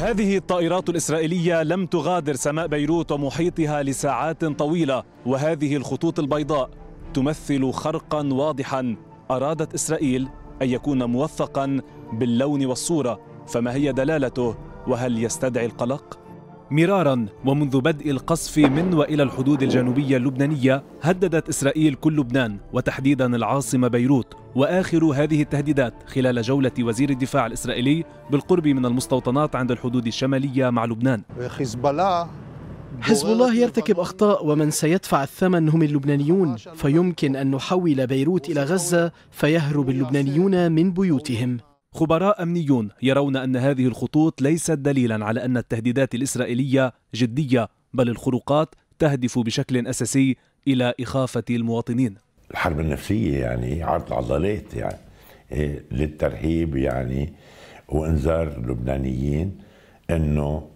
هذه الطائرات الإسرائيلية لم تغادر سماء بيروت ومحيطها لساعات طويلة وهذه الخطوط البيضاء تمثل خرقا واضحا أرادت إسرائيل أن يكون موثقا باللون والصورة فما هي دلالته وهل يستدعي القلق؟ مرارا ومنذ بدء القصف من والى الحدود الجنوبيه اللبنانيه هددت اسرائيل كل لبنان وتحديدا العاصمه بيروت واخر هذه التهديدات خلال جوله وزير الدفاع الاسرائيلي بالقرب من المستوطنات عند الحدود الشماليه مع لبنان حزب الله يرتكب أخطاء ومن سيدفع الثمن هم اللبنانيون فيمكن أن نحول بيروت إلى غزة فيهرب اللبنانيون من بيوتهم خبراء أمنيون يرون أن هذه الخطوط ليست دليلا على أن التهديدات الإسرائيلية جدية بل الخروقات تهدف بشكل أساسي إلى إخافة المواطنين الحرب النفسية يعني عرض العضلات يعني إيه، للترهيب يعني وإنذار اللبنانيين أنه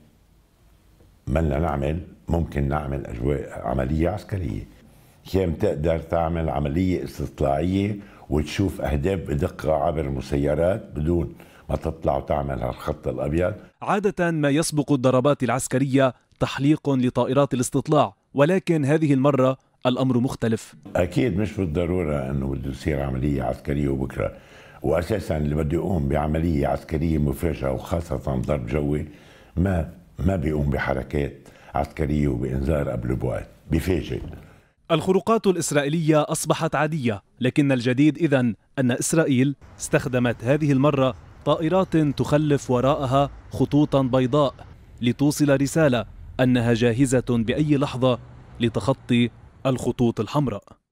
منا نعمل ممكن نعمل أجواء عملية عسكرية هي تقدر تعمل عملية استطلاعية وتشوف أهداف بدقة عبر المسيرات بدون ما تطلع وتعمل هالخط الأبيض عادة ما يسبق الضربات العسكرية تحليق لطائرات الاستطلاع ولكن هذه المرة الأمر مختلف أكيد مش بالضرورة أنه بده يصير عملية عسكرية وبكرة وأساسا اللي بده يقوم بعملية عسكرية مفاجئة وخاصة ضرب جوي ما ما بيقوم بحركات عسكرية وبإنذار قبل بوقت بفاجئ الخروقات الإسرائيلية أصبحت عادية لكن الجديد إذا أن إسرائيل استخدمت هذه المرة طائرات تخلف وراءها خطوطا بيضاء لتوصل رسالة أنها جاهزة بأي لحظة لتخطي الخطوط الحمراء